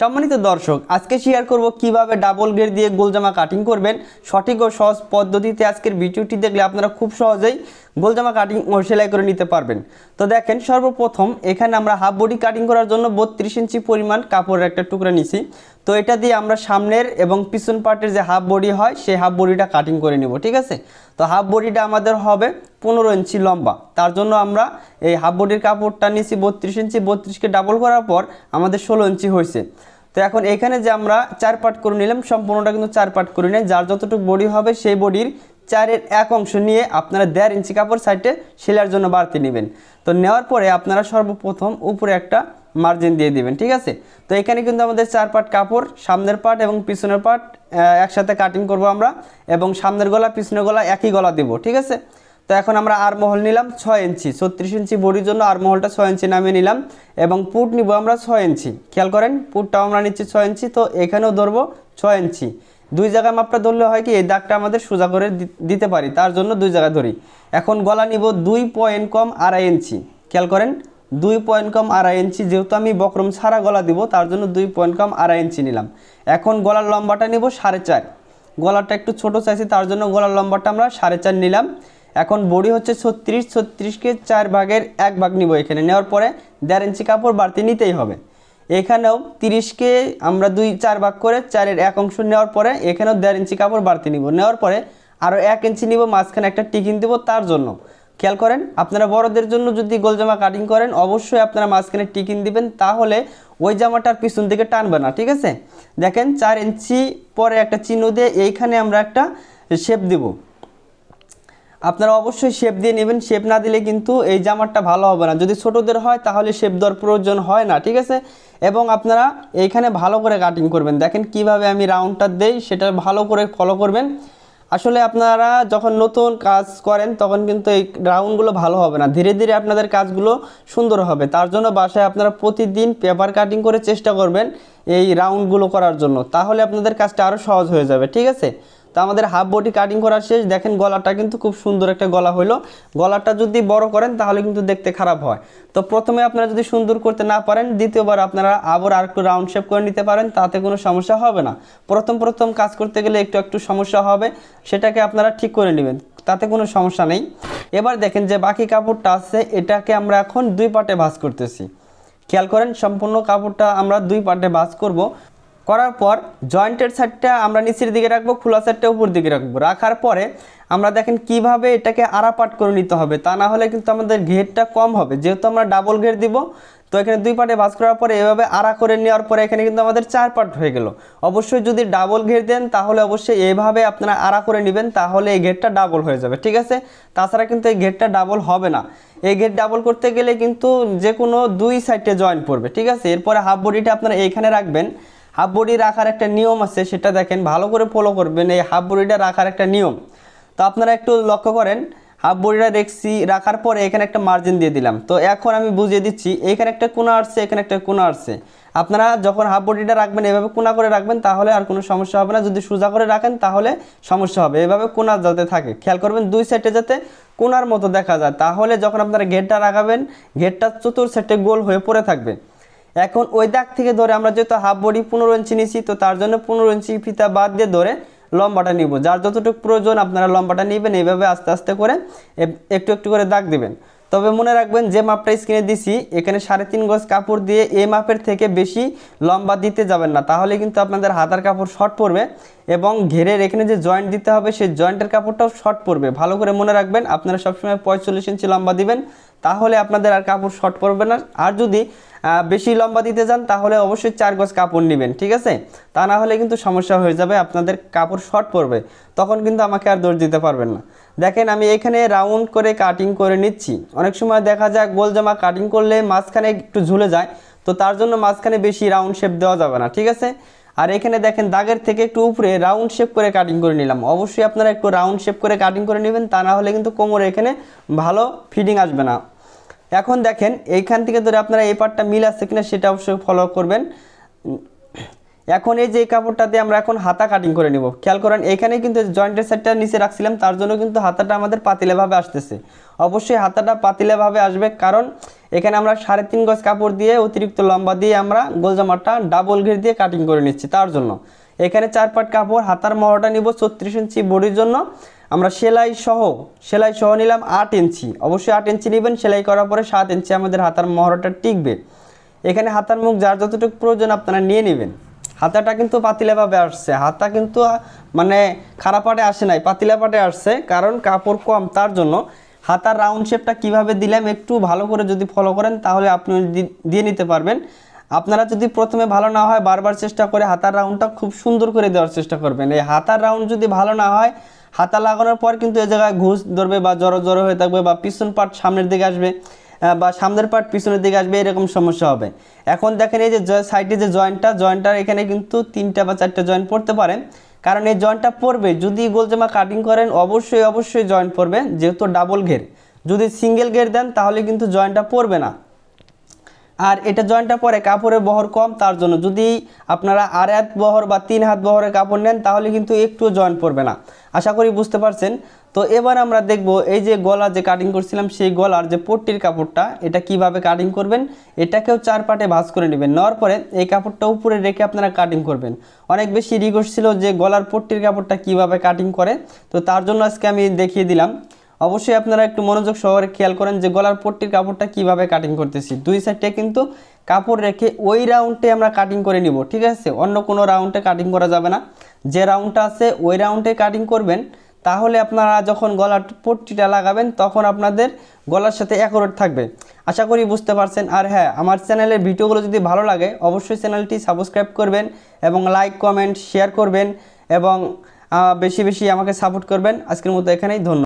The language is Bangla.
সম্মানিত দর্শক আজকে শেয়ার করব কিভাবে ডাবল গ্রেড দিয়ে গোলজামা কাটিং করবেন সঠিক ও সহজ পদ্ধতিতে আজকের ভিডিওটি দেখলে আপনারা খুব সহজেই গোলজামা কাটিং ও সেলাই করে নিতে পারবেন তো দেখেন সর্বপ্রথম এখানে আমরা হাফ বডি কাটিং করার জন্য বত্রিশ ইঞ্চি পরিমাণ কাপড়ের একটা টুকরা নিছি তো এটা দিয়ে আমরা সামনের এবং পিছন পার্টের যে হাফ বডি হয় সেই হাফ বডিটা কাটিং করে নিব ঠিক আছে তো হাফ বডিটা আমাদের হবে পনেরো ইঞ্চি লম্বা তার জন্য আমরা এই হাফ বডির কাপড়টা নিয়েছি বত্রিশ ইঞ্চি বত্রিশকে ডাবল করার পর আমাদের ষোলো ইঞ্চি হয়েছে তো এখন এখানে যে আমরা চার পার্ট করে নিলাম সম্পূর্ণটা কিন্তু চার পার্ট করে নিই যার যতটুকু বডি হবে সেই বডির চারের এক অংশ নিয়ে আপনারা দেড় ইঞ্চি কাপড় সাইডে সেলার জন্য বাড়তি নেবেন তো নেওয়ার পরে আপনারা সর্বপ্রথম উপরে একটা মার্জিন দিয়ে দিবেন ঠিক আছে তো এখানে কিন্তু আমাদের চার পার্ট কাপড় সামনের পার্ট এবং পিছনের পার্ট একসাথে কাটিং করব আমরা এবং সামনের গলা পিছনের গলা একই গলা দিব ঠিক আছে তো এখন আমরা আরমহল নিলাম ছয় ইঞ্চি ছত্রিশ ইঞ্চি বড়ির জন্য আরমহলটা ছয় ইঞ্চি নামিয়ে নিলাম এবং পুট নিব আমরা ছয় ইঞ্চি খেয়াল করেন পুটটাও আমরা নিচ্ছি ছয় ইঞ্চি তো এখানেও ধরবো ছয় ইঞ্চি দুই জায়গায় মাপটা ধরলে হয় কি এই দাগটা আমাদের সোজা করে দিতে পারি তার জন্য দুই জায়গায় ধরি এখন গলা নিব দুই পয়েন্ট কম আড়াই ইঞ্চি খেয়াল করেন দুই পয়েন্ট কম আড়াই ইঞ্চি যেহেতু আমি বক্রম ছাড়া গলা দিব তার জন্য দুই পয়েন্ট কম আড়াই ইঞ্চি নিলাম এখন গলার লম্বাটা নিব সাড়ে চার গলাটা একটু ছোট চাইছি তার জন্য গলার লম্বাটা আমরা সাড়ে চার নিলাম এখন বড়ি হচ্ছে ছত্রিশ ছত্রিশকে চার ভাগের এক ভাগ নিব এখানে নেওয়ার পরে দেড় ইঞ্চি কাপড় বাড়তি নিতেই হবে এখানেও তিরিশকে আমরা দুই চার ভাগ করে চারের এক অংশ নেওয়ার পরে এখানেও দেড় ইঞ্চি কাপড় বাড়তি নিব নেওয়ার পরে আরও এক ইঞ্চি নিব মাঝখানে একটা টিকিন দেবো তার জন্য খেয়াল করেন আপনারা বড়দের জন্য যদি গোল জামা কাটিং করেন অবশ্যই আপনারা মাঝখানে টিকিন দিবেন তাহলে ওই জামাটার পিছন দিকে টানবে না ঠিক আছে দেখেন চার ইঞ্চি পরে একটা চিহ্ন দিয়ে এইখানে আমরা একটা শেপ দিব আপনারা অবশ্যই শেপ দিয়ে নেবেন শেপ না দিলে কিন্তু এই জামাটা ভালো হবে না যদি ছোটদের হয় তাহলে শেপ দেওয়ার প্রয়োজন হয় না ঠিক আছে এবং আপনারা এইখানে ভালো করে কাটিং করবেন দেখেন কিভাবে আমি রাউন্ডটা দেই সেটা ভালো করে ফলো করবেন আসলে আপনারা যখন নতুন কাজ করেন তখন কিন্তু এই রাউন্ডগুলো ভালো হবে না ধীরে ধীরে আপনাদের কাজগুলো সুন্দর হবে তার জন্য বাসায় আপনারা প্রতিদিন পেপার কাটিং করে চেষ্টা করবেন এই রাউন্ডগুলো করার জন্য তাহলে আপনাদের কাজটা আরও সহজ হয়ে যাবে ঠিক আছে তো আমাদের হাফ বডি কাটিং করার শেষ দেখেন গলাটা কিন্তু খুব সুন্দর একটা গলা হইলো গলাটা যদি বড় করেন তাহলে কিন্তু দেখতে খারাপ হয় তো প্রথমে আপনারা যদি সুন্দর করতে না পারেন দ্বিতীয়বার আপনারা আবার আর একটু রাউন্ড শেপ করে নিতে পারেন তাতে কোনো সমস্যা হবে না প্রথম প্রথম কাজ করতে গেলে একটু একটু সমস্যা হবে সেটাকে আপনারা ঠিক করে নেবেন তাতে কোনো সমস্যা নেই এবার দেখেন যে বাকি কাপড়টা আছে এটাকে আমরা এখন দুই পাটে ভাজ করতেছি খেয়াল করেন সম্পূর্ণ কাপড়টা আমরা দুই পার্টে ভাঁজ করব করার পর জয়েন্টের সাইডটা আমরা নিচের দিকে রাখবো খোলা সাইডটা উপর দিকে রাখবো রাখার পরে আমরা দেখেন কিভাবে এটাকে আরাপাট করে নিতে হবে তা না হলে কিন্তু আমাদের ঘেরটা কম হবে যেহেতু আমরা ডাবল ঘের দিব তো এখানে দুই পার্টে ভাজ করার পরে এভাবে আড়া করে নেওয়ার পরে এখানে কিন্তু আমাদের চার পার্ট হয়ে গেল অবশ্যই যদি ডাবল ঘের দেন তাহলে অবশ্যই এভাবে আপনারা আড়া করে নেবেন তাহলে এই ঘেরটা ডাবল হয়ে যাবে ঠিক আছে তাছাড়া কিন্তু এই ঘেরটা ডাবল হবে না এই ঘের ডাবল করতে গেলে কিন্তু যে কোনো দুই সাইডে জয়েন্ট পড়বে ঠিক আছে এরপরে হাফ বডিটা আপনারা এইখানে রাখবেন হাফ বডি রাখার একটা নিয়ম আছে সেটা দেখেন ভালো করে ফলো করবেন এই হাফ বডিটা রাখার একটা নিয়ম তো আপনারা একটু লক্ষ্য করেন হাফ বডিটা দেখছি রাখার পরে এখানে একটা মার্জিন দিয়ে দিলাম তো এখন আমি বুঝিয়ে দিচ্ছি এখানে একটা কোনা আসছে এখানে একটা কোনা আসছে আপনারা যখন হাফ বডিটা রাখবেন এভাবে কোনা করে রাখবেন তাহলে আর কোনো সমস্যা হবে না যদি সোজা করে রাখেন তাহলে সমস্যা হবে এভাবে কোনা যাতে থাকে খেয়াল করবেন দুই সাইডে যাতে কোনার মতো দেখা যায় তাহলে যখন আপনারা ঘেরটা রাখাবেন ঘেরটা চতুর সাইডে গোল হয়ে পড়ে থাকবে এখন ওই দাগ থেকে ধরে আমরা যেহেতু হাফ বডি পনেরো ইঞ্চি নিচ্ছি তো তার জন্য পনেরো ইঞ্চি ফিতা বাদ দিয়ে ধরে লম্বাটা নিব যার যতটুকু প্রয়োজন আপনারা লম্বাটা নেবেন এইভাবে আস্তে আস্তে করে একটু একটু করে দাগ দেবেন তবে মনে রাখবেন যে মাপটা স্ক্রিনে দিছি এখানে সাড়ে তিন গজ কাপড় দিয়ে এই মাপের থেকে বেশি লম্বা দিতে যাবেন না তাহলে কিন্তু আপনাদের হাতার কাপড় শর্ট পড়বে এবং ঘেরের এখানে যে জয়েন্ট দিতে হবে সেই জয়েন্টের কাপড়টাও শর্ট পড়বে ভালো করে মনে রাখবেন আপনারা সবসময় পঁয়তাল্লিশ ইঞ্চি লম্বা দিবেন তাহলে আপনাদের আর কাপড় শর্ট পড়বে না আর যদি বেশি লম্বা দিতে যান তাহলে অবশ্যই চার গজ কাপড় নেবেন ঠিক আছে তা না হলে কিন্তু সমস্যা হয়ে যাবে আপনাদের কাপড় শর্ট পড়বে তখন কিন্তু আমাকে আর দোষ দিতে পারবেন না দেখেন আমি এখানে রাউন্ড করে কাটিং করে নিচ্ছি অনেক সময় দেখা যায় গোল জামা কাটিং করলে মাঝখানে একটু ঝুলে যায় তো তার জন্য মাঝখানে বেশি রাউন্ড শেপ দেওয়া যাবে না ঠিক আছে আর এখানে দেখেন দাগের থেকে একটু উপরে রাউন্ড শেপ করে কাটিং করে নিলাম অবশ্যই আপনারা একটু রাউন্ড শেপ করে কাটিং করে নেবেন তা না হলে কিন্তু কোমরে এখানে ভালো ফিটিং আসবে না এখন দেখেন এইখান থেকে ধরে আপনারা এই পার্টটা মিল আছে কিনা সেটা অবশ্যই ফলো করবেন এখন এই যে দিয়ে আমরা এখন হাতা কাটিং করে নিব খেয়াল করেন এখানে কিন্তু জয়েন্টের সাইডটা নিচে রাখছিলাম তার জন্য কিন্তু হাতাটা আমাদের পাতিলেভাবে আসতেছে অবশ্যই হাতাটা পাতিলেভাবে আসবে কারণ এখানে আমরা সাড়ে তিন গজ কাপড় দিয়ে অতিরিক্ত লম্বা দিয়ে আমরা গোলজামাটা ডাবল ঘের দিয়ে কাটিং করে নিচ্ছি তার জন্য এখানে চার পাট কাপড় হাতার মহড়াটা নিব ছত্রিশ ইঞ্চি বডির জন্য আমরা সেলাই সহ সেলাই সহ নিলাম আট ইঞ্চি অবশ্যই আট ইঞ্চি নেবেন সেলাই করার পরে সাত ইঞ্চি আমাদের হাতার মহড়াটা টিকবে এখানে হাতার মুখ যার যতটুকু প্রয়োজন আপনারা নিয়ে নেবেন হাতাটা কিন্তু পাতিলাভাবে আসছে হাতা কিন্তু মানে খারাপাটে আসে নাই পাতিলাপাটে আসছে কারণ কাপড় কম তার জন্য হাতার রাউন্ড শেপটা কিভাবে দিলাম একটু ভালো করে যদি ফলো করেন তাহলে আপনি দিয়ে নিতে পারবেন আপনারা যদি প্রথমে ভালো না হয় বারবার চেষ্টা করে হাতার রাউন্ডটা খুব সুন্দর করে দেওয়ার চেষ্টা করবেন এই হাতার রাউন্ড যদি ভালো না হয় হাতা লাগানোর পর কিন্তু এ জায়গায় ঘুষ ধরবে বা জড়ো জড়ো হয়ে থাকবে বা পিছন পাট সামনের দিকে আসবে বা সামনের পার্ট পিছনের দিকে আসবে এরকম সমস্যা হবে এখন দেখেন এই যে সাইডে যে জয়েন্টটা জয়েন্টটার এখানে কিন্তু তিনটা বা চারটা জয়েন্ট পড়তে পারেন কারণ এই জয়েন্টটা পড়বে যদি গোলজামা কাটিং করেন অবশ্যই অবশ্যই জয়েন্ট পড়বে যেহেতু ডাবল ঘের যদি সিঙ্গেল ঘের দেন তাহলে কিন্তু জয়েন্টটা পড়বে না আর এটা জয়েন্টটা পরে কাপড়ের বহর কম তার জন্য যদি আপনারা আর এক বহর বা তিন হাত বহরের কাপড় নেন তাহলে কিন্তু একটু জয়েন্ট পড়বে না আশা করি বুঝতে পারছেন তো এবার আমরা দেখব এই যে গলা যে কাটিং করছিলাম সেই গলার যে পট্টির কাপড়টা এটা কিভাবে কাটিং করবেন এটাকেও চার পাটে ভাঁজ করে নেবেন নেওয়ার পরে এই কাপড়টা উপরে রেখে আপনারা কাটিং করবেন অনেক বেশি রিকোয়েস্ট ছিল যে গলার পট্টির কাপড়টা কিভাবে কাটিং করে তো তার জন্য আজকে আমি দেখিয়ে দিলাম অবশ্যই আপনারা একটু মনোযোগ সহকারে খেয়াল করেন যে গলার পট্টির কাপড়টা কিভাবে কাটিং করতেছি দুই সাইডে কিন্তু কাপড় রেখে ওই রাউন্ডে আমরা কাটিং করে নিব ঠিক আছে অন্য কোনো রাউন্ডে কাটিং করা যাবে না যে রাউন্ডটা আছে ওই রাউন্ডে কাটিং করবেন তাহলে আপনারা যখন গলার পট্টিটা লাগাবেন তখন আপনাদের গলার সাথে অ্যাকোরেট থাকবে আশা করি বুঝতে পারছেন আর হ্যাঁ আমার চ্যানেলের ভিডিওগুলো যদি ভালো লাগে অবশ্যই চ্যানেলটি সাবস্ক্রাইব করবেন এবং লাইক কমেন্ট শেয়ার করবেন এবং বেশি বেশি আমাকে সাপোর্ট করবেন আজকের মতো এখানেই ধন্যবাদ